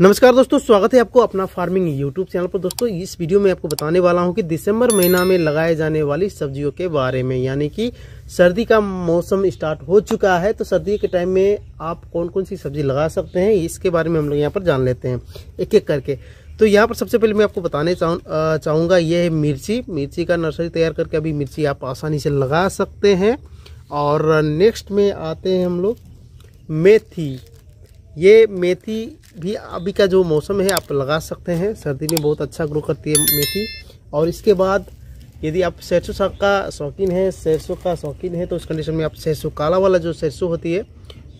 नमस्कार दोस्तों स्वागत है आपको अपना फार्मिंग यूट्यूब चैनल पर दोस्तों इस वीडियो में आपको बताने वाला हूं कि दिसंबर महीना में लगाए जाने वाली सब्जियों के बारे में यानी कि सर्दी का मौसम स्टार्ट हो चुका है तो सर्दी के टाइम में आप कौन कौन सी सब्जी लगा सकते हैं इसके बारे में हम लोग यहाँ पर जान लेते हैं एक एक करके तो यहाँ पर सबसे पहले मैं आपको बताने चाहूँ चाहूँगा ये है मिर्ची मिर्ची का नर्सरी तैयार करके अभी मिर्ची आप आसानी से लगा सकते हैं और नेक्स्ट में आते हैं हम लोग मेथी ये मेथी भी अभी का जो मौसम है आप लगा सकते हैं सर्दी में बहुत अच्छा ग्रो करती है मेथी और इसके बाद यदि आप सरसों साग का शौकीन है सरसों का शौकीन है तो उस कंडीशन में आप सरसों काला वाला जो सरसों होती है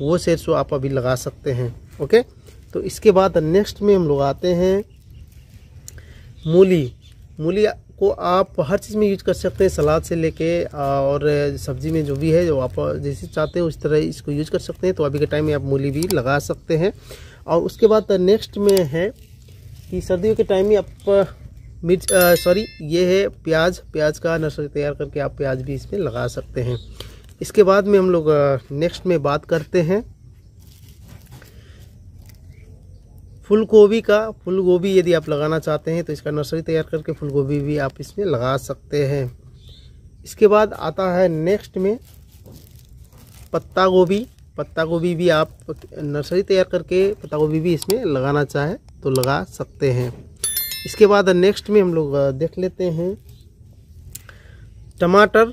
वो सरसों आप अभी लगा सकते हैं ओके तो इसके बाद नेक्स्ट में हम लोग आते हैं मूली मूली को आप हर चीज़ में यूज कर सकते हैं सलाद से लेके और सब्जी में जो भी है जो आप जैसे चाहते हो उस तरह इसको यूज कर सकते हैं तो अभी के टाइम में आप मूली भी लगा सकते हैं और उसके बाद नेक्स्ट में है कि सर्दियों के टाइम में आप मिर्च सॉरी ये है प्याज प्याज का नर्सरी तैयार करके आप प्याज भी इसमें लगा सकते हैं इसके बाद में हम लोग नेक्स्ट में बात करते हैं फूल गोभी का फुल गोभी यदि आप लगाना चाहते हैं तो इसका नर्सरी तैयार करके फुल गोभी भी आप इसमें लगा सकते हैं इसके बाद आता है नेक्स्ट में पत्ता गोभी पत्ता गोभी भी आप नर्सरी तैयार करके पत्ता गोभी भी इसमें लगाना चाहें तो लगा सकते हैं इसके बाद नेक्स्ट में हम लोग देख लेते हैं टमाटर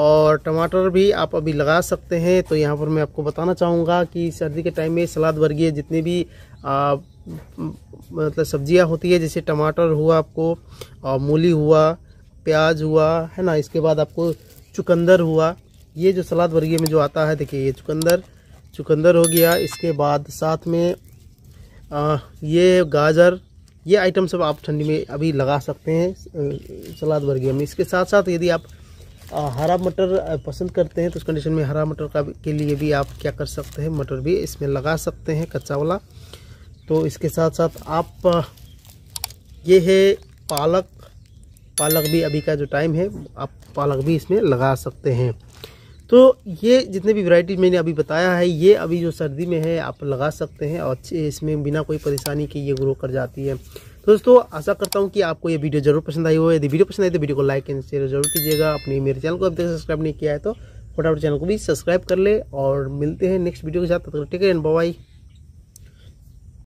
और टमाटर भी आप अभी लगा सकते हैं तो यहाँ पर मैं आपको बताना चाहूँगा कि सर्दी के टाइम में सलाद वर्गीय जितनी भी आ, मतलब सब्जियाँ होती है जैसे टमाटर हुआ आपको और मूली हुआ प्याज हुआ है ना इसके बाद आपको चुकंदर हुआ ये जो सलाद वर्गीय में जो आता है देखिए ये चुकंदर चुकंदर हो गया इसके बाद साथ में आ, ये गाजर ये आइटम सब आप ठंडी में अभी लगा सकते हैं सलाद वर्गीय में इसके साथ साथ यदि आप आ, हरा मटर पसंद करते हैं तो उस कंडीशन में हरा मटर का के लिए भी आप क्या कर सकते हैं मटर भी इसमें लगा सकते हैं कच्चा वाला तो इसके साथ साथ आप ये है पालक पालक भी अभी का जो टाइम है आप पालक भी इसमें लगा सकते हैं तो ये जितने भी वैरायटी मैंने अभी बताया है ये अभी जो सर्दी में है आप लगा सकते हैं और अच्छे इसमें बिना कोई परेशानी के ये ग्रो कर जाती है तो दोस्तों आशा करता हूँ कि आपको ये वीडियो जरूर पसंद आई हो यदि वीडियो पसंद आई तो वीडियो को लाइक एंड शेयर जरूर कीजिएगा अपने मेरे चैनल को अभी तक सब्सक्राइब नहीं किया है तो फटाफट चैनल को भी सब्सक्राइब कर ले और मिलते हैं नेक्स्ट वीडियो के साथ टेक एंड बाई